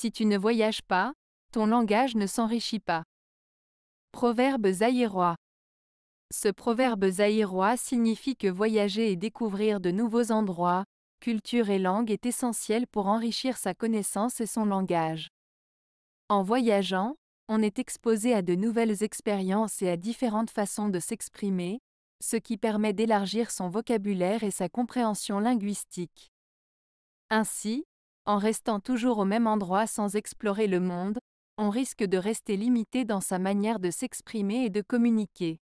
Si tu ne voyages pas, ton langage ne s'enrichit pas. Proverbe zaïrois. Ce proverbe zaïrois signifie que voyager et découvrir de nouveaux endroits, cultures et langues est essentiel pour enrichir sa connaissance et son langage. En voyageant, on est exposé à de nouvelles expériences et à différentes façons de s'exprimer, ce qui permet d'élargir son vocabulaire et sa compréhension linguistique. Ainsi, en restant toujours au même endroit sans explorer le monde, on risque de rester limité dans sa manière de s'exprimer et de communiquer.